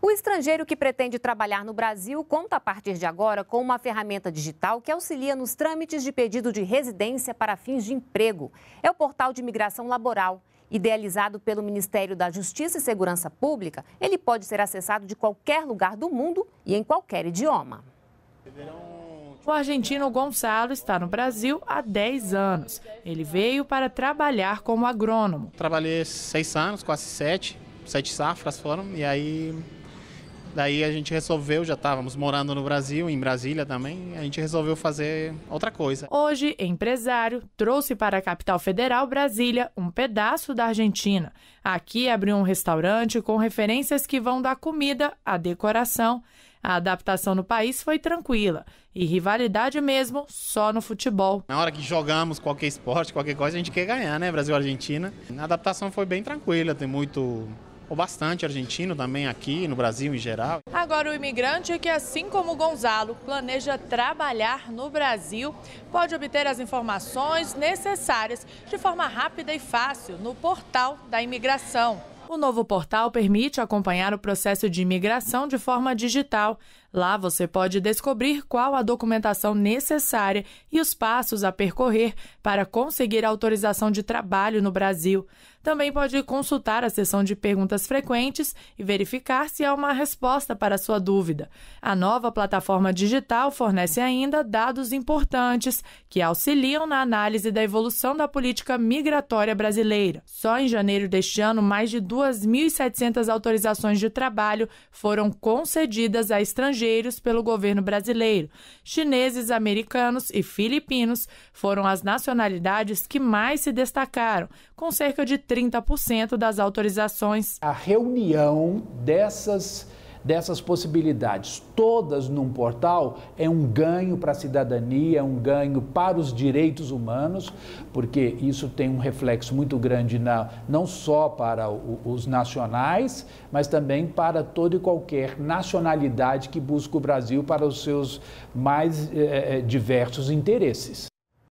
O estrangeiro que pretende trabalhar no Brasil conta a partir de agora com uma ferramenta digital que auxilia nos trâmites de pedido de residência para fins de emprego. É o portal de imigração laboral. Idealizado pelo Ministério da Justiça e Segurança Pública, ele pode ser acessado de qualquer lugar do mundo e em qualquer idioma. O argentino Gonçalo está no Brasil há 10 anos. Ele veio para trabalhar como agrônomo. Trabalhei seis anos, quase sete, sete safras foram, e aí Daí a gente resolveu, já estávamos morando no Brasil, em Brasília também, a gente resolveu fazer outra coisa. Hoje, empresário, trouxe para a capital federal, Brasília, um pedaço da Argentina. Aqui abriu um restaurante com referências que vão da comida à decoração. A adaptação no país foi tranquila e rivalidade mesmo só no futebol. Na hora que jogamos qualquer esporte, qualquer coisa, a gente quer ganhar, né? Brasil-Argentina. A adaptação foi bem tranquila, tem muito ou bastante argentino também aqui no Brasil em geral. Agora, o imigrante é que, assim como Gonzalo, planeja trabalhar no Brasil, pode obter as informações necessárias de forma rápida e fácil no portal da imigração. O novo portal permite acompanhar o processo de imigração de forma digital. Lá você pode descobrir qual a documentação necessária e os passos a percorrer para conseguir autorização de trabalho no Brasil. Também pode consultar a seção de perguntas frequentes e verificar se há uma resposta para sua dúvida. A nova plataforma digital fornece ainda dados importantes que auxiliam na análise da evolução da política migratória brasileira. Só em janeiro deste ano, mais de 2.700 autorizações de trabalho foram concedidas a estrangeiros estrangeiros pelo governo brasileiro. Chineses, americanos e filipinos foram as nacionalidades que mais se destacaram, com cerca de 30% das autorizações. A reunião dessas dessas possibilidades, todas num portal, é um ganho para a cidadania, é um ganho para os direitos humanos, porque isso tem um reflexo muito grande na, não só para o, os nacionais, mas também para toda e qualquer nacionalidade que busca o Brasil para os seus mais eh, eh, diversos interesses.